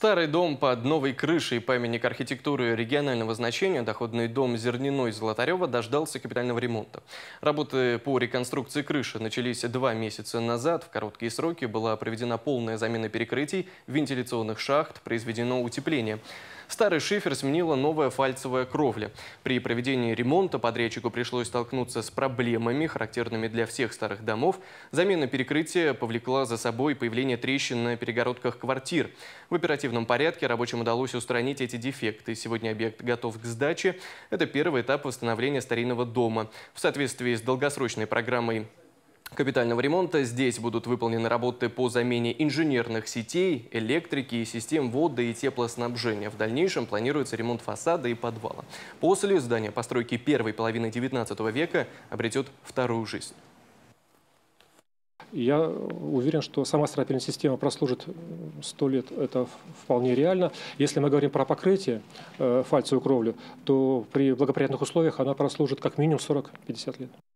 Старый дом под новой крышей памятник архитектуры регионального значения, доходный дом Зерниной Золотарева дождался капитального ремонта. Работы по реконструкции крыши начались два месяца назад. В короткие сроки была проведена полная замена перекрытий, вентиляционных шахт, произведено утепление. Старый шифер сменила новая фальцевая кровля. При проведении ремонта подрядчику пришлось столкнуться с проблемами, характерными для всех старых домов. Замена перекрытия повлекла за собой появление трещин на перегородках квартир. В оперативном порядке рабочим удалось устранить эти дефекты. Сегодня объект готов к сдаче. Это первый этап восстановления старинного дома. В соответствии с долгосрочной программой капитального ремонта. Здесь будут выполнены работы по замене инженерных сетей, электрики и систем вода и теплоснабжения. В дальнейшем планируется ремонт фасада и подвала. После здания постройки первой половины 19 века обретет вторую жизнь. Я уверен, что сама строительная система прослужит 100 лет, это вполне реально. Если мы говорим про покрытие, э, фальцевую кровлю, то при благоприятных условиях она прослужит как минимум 40-50 лет.